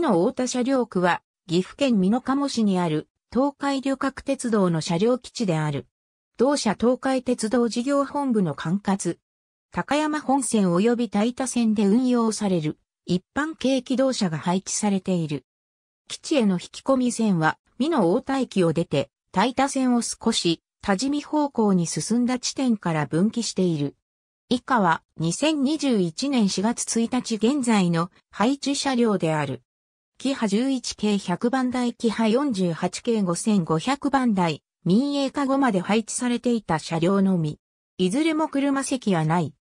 の太田車両区は、岐阜県美濃加茂市にある東海旅客鉄道の車両基地である。同社東海鉄道事業本部の管轄。高山本線及び大田線で運用される一般軽機動車が配置されている。基地への引き込み線は、美濃大田駅を出て、大田線を少し、多治見方向に進んだ地点から分岐している。以下は2021年4月1日現在の配置車両である。キハ11系100番台キハ48系5500番台、民営化後まで配置されていた車両のみ。いずれも車席はない。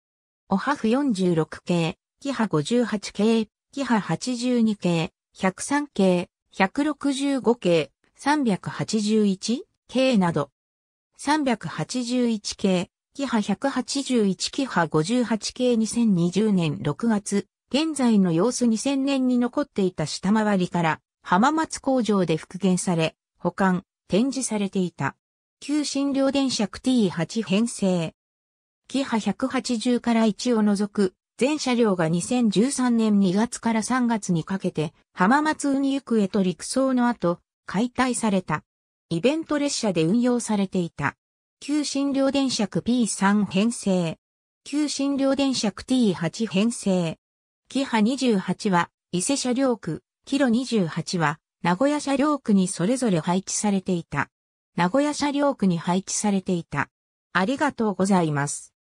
オハフ46系、キハ58系、キハ82系、103系、165系、381系など。381系、キハ181キハ58系2020年6月、現在の様子2000年に残っていた下回りから浜松工場で復元され、保管、展示されていた。旧新両電尺 T8 編成。キハ180から1を除く、全車両が2013年2月から3月にかけて、浜松運行へと陸送の後、解体された。イベント列車で運用されていた。旧新両電尺 P3 編成。旧新両電尺 T8 編成。キハ28は、伊勢車両区、キロ28は、名古屋車両区にそれぞれ配置されていた。名古屋車両区に配置されていた。ありがとうございます。